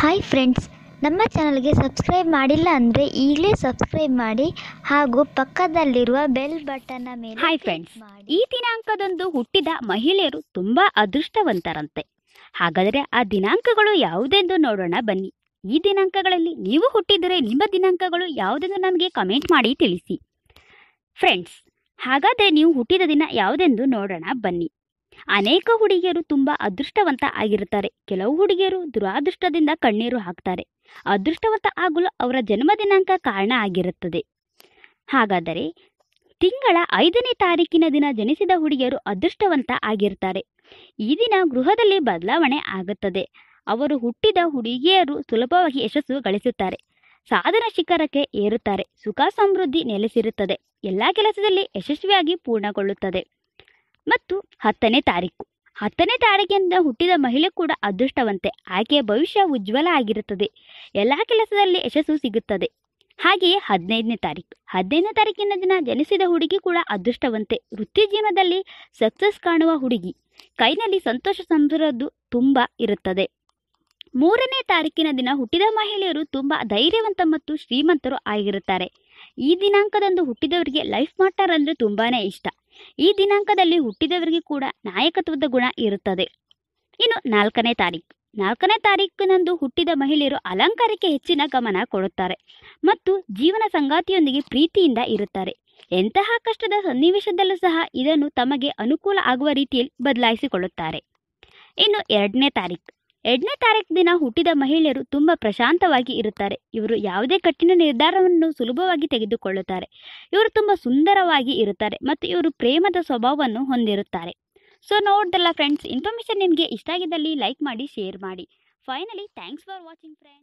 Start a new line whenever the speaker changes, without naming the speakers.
hi friends ನಮ್ಮ ಚಾನಲ್ಗೆ subscribe ಮಾಡಿಲ್ಲ ಅಂದರೆ ಈಗಲೇ ಸಬ್ಸ್ಕ್ರೈಬ್ ಮಾಡಿ ಹಾಗೂ ಪಕ್ಕದಲ್ಲಿರುವ ಬೆಲ್ ಬಟನ್ನ ಮೇಲೆ ಹಾಯ್ ಫ್ರೆಂಡ್ಸ್ ಈ ದಿನಾಂಕದಂದು ಹುಟ್ಟಿದ ಮಹಿಳೆಯರು ತುಂಬ ಅದೃಷ್ಟವಂತರಂತೆ ಹಾಗಾದರೆ ಆ ದಿನಾಂಕಗಳು ಯಾವುದೆಂದು ನೋಡೋಣ ಬನ್ನಿ ಈ ದಿನಾಂಕಗಳಲ್ಲಿ ನೀವು ಹುಟ್ಟಿದರೆ ನಿಮ್ಮ ದಿನಾಂಕಗಳು ಯಾವುದೆಂದು ನಮಗೆ ಕಮೆಂಟ್ ಮಾಡಿ ತಿಳಿಸಿ ಫ್ರೆಂಡ್ಸ್ ಹಾಗಾದರೆ ನೀವು ಹುಟ್ಟಿದ ದಿನ ಯಾವುದೆಂದು ನೋಡೋಣ ಬನ್ನಿ ಅನೇಕ ಹುಡುಗಿಯರು ತುಂಬ ಅದೃಷ್ಟವಂತ ಆಗಿರುತ್ತಾರೆ ಕೆಲವು ಹುಡುಗಿಯರು ದುರಾದೃಷ್ಟದಿಂದ ಕಣ್ಣೀರು ಹಾಕ್ತಾರೆ ಅದೃಷ್ಟವಂತ ಆಗಲು ಅವರ ಜನ್ಮ ದಿನಾಂಕ ಕಾರಣ ಆಗಿರುತ್ತದೆ ಹಾಗಾದರೆ ತಿಂಗಳ ಐದನೇ ತಾರೀಕಿನ ದಿನ ಜನಿಸಿದ ಹುಡುಗಿಯರು ಅದೃಷ್ಟವಂತ ಆಗಿರ್ತಾರೆ ಈ ದಿನ ಗೃಹದಲ್ಲಿ ಬದಲಾವಣೆ ಆಗುತ್ತದೆ ಅವರು ಹುಟ್ಟಿದ ಹುಡುಗಿಯರು ಸುಲಭವಾಗಿ ಯಶಸ್ಸು ಗಳಿಸುತ್ತಾರೆ ಸಾಧನ ಶಿಖರಕ್ಕೆ ಏರುತ್ತಾರೆ ಸುಖ ಸಮೃದ್ಧಿ ನೆಲೆಸಿರುತ್ತದೆ ಎಲ್ಲ ಕೆಲಸದಲ್ಲಿ ಯಶಸ್ವಿಯಾಗಿ ಪೂರ್ಣಗೊಳ್ಳುತ್ತದೆ ಮತ್ತು ಹತ್ತನೇ ತಾರೀಕು ಹತ್ತನೇ ತಾರೀಕಿನಿಂದ ಹುಟ್ಟಿದ ಮಹಿಳೆ ಕೂಡ ಅದೃಷ್ಟವಂತೆ ಆಕೆಯ ಭವಿಷ್ಯ ಉಜ್ವಲ ಆಗಿರುತ್ತದೆ ಎಲ್ಲ ಕೆಲಸದಲ್ಲಿ ಯಶಸ್ಸು ಸಿಗುತ್ತದೆ ಹಾಗೆಯೇ ಹದಿನೈದನೇ ತಾರೀಕು ಹದಿನೈದನೇ ತಾರೀಕಿನ ದಿನ ಜನಿಸಿದ ಹುಡುಗಿ ಕೂಡ ಅದೃಷ್ಟವಂತೆ ವೃತ್ತಿ ಜೀವನದಲ್ಲಿ ಸಕ್ಸಸ್ ಕಾಣುವ ಹುಡುಗಿ ಕೈನಲ್ಲಿ ಸಂತೋಷ ಸಂಬರದ್ದು ತುಂಬ ಇರುತ್ತದೆ ಮೂರನೇ ತಾರೀಕಿನ ದಿನ ಹುಟ್ಟಿದ ಮಹಿಳೆಯರು ತುಂಬ ಧೈರ್ಯವಂತ ಮತ್ತು ಶ್ರೀಮಂತರು ಆಗಿರುತ್ತಾರೆ ಈ ದಿನಾಂಕದಂದು ಹುಟ್ಟಿದವರಿಗೆ ಲೈಫ್ ಮಾರ್ಟರ್ ಅಂದರೆ ತುಂಬಾ ಇಷ್ಟ ಈ ದಿನಾಂಕದಲ್ಲಿ ಹುಟ್ಟಿದವರಿಗೆ ಕೂಡ ನಾಯಕತ್ವದ ಗುಣ ಇರುತ್ತದೆ ಇನ್ನು ನಾಲ್ಕನೇ ತಾರೀಕು ನಾಲ್ಕನೇ ತಾರೀಕಿನಂದು ಹುಟ್ಟಿದ ಮಹಿಳೆಯರು ಅಲಂಕಾರಕ್ಕೆ ಹೆಚ್ಚಿನ ಗಮನ ಕೊಡುತ್ತಾರೆ ಮತ್ತು ಜೀವನ ಸಂಗಾತಿಯೊಂದಿಗೆ ಪ್ರೀತಿಯಿಂದ ಇರುತ್ತಾರೆ ಎಂತಹ ಕಷ್ಟದ ಸನ್ನಿವೇಶದಲ್ಲೂ ಸಹ ಇದನ್ನು ತಮಗೆ ಅನುಕೂಲ ಆಗುವ ರೀತಿಯಲ್ಲಿ ಬದಲಾಯಿಸಿಕೊಳ್ಳುತ್ತಾರೆ ಇನ್ನು ಎರಡನೇ ತಾರೀಕು ಎರಡನೇ ತಾರೀಕು ದಿನ ಹುಟ್ಟಿದ ಮಹಿಳೆಯರು ತುಂಬ ಪ್ರಶಾಂತವಾಗಿ ಇರುತ್ತಾರೆ ಇವರು ಯಾವುದೇ ಕಠಿಣ ನಿರ್ಧಾರವನ್ನು ಸುಲಭವಾಗಿ ತೆಗೆದುಕೊಳ್ಳುತ್ತಾರೆ ಇವರು ತುಂಬ ಸುಂದರವಾಗಿ ಇರುತ್ತಾರೆ ಮತ್ತು ಇವರು ಪ್ರೇಮದ ಸ್ವಭಾವವನ್ನು ಹೊಂದಿರುತ್ತಾರೆ ಸೊ ನೋಡ್ದಲ್ಲ ಫ್ರೆಂಡ್ಸ್ ಇನ್ಫಾರ್ಮೇಶನ್ ನಿಮಗೆ ಇಷ್ಟ ಆಗಿದ್ದಲ್ಲಿ ಲೈಕ್ ಮಾಡಿ ಶೇರ್ ಮಾಡಿ finally thanks for watching friends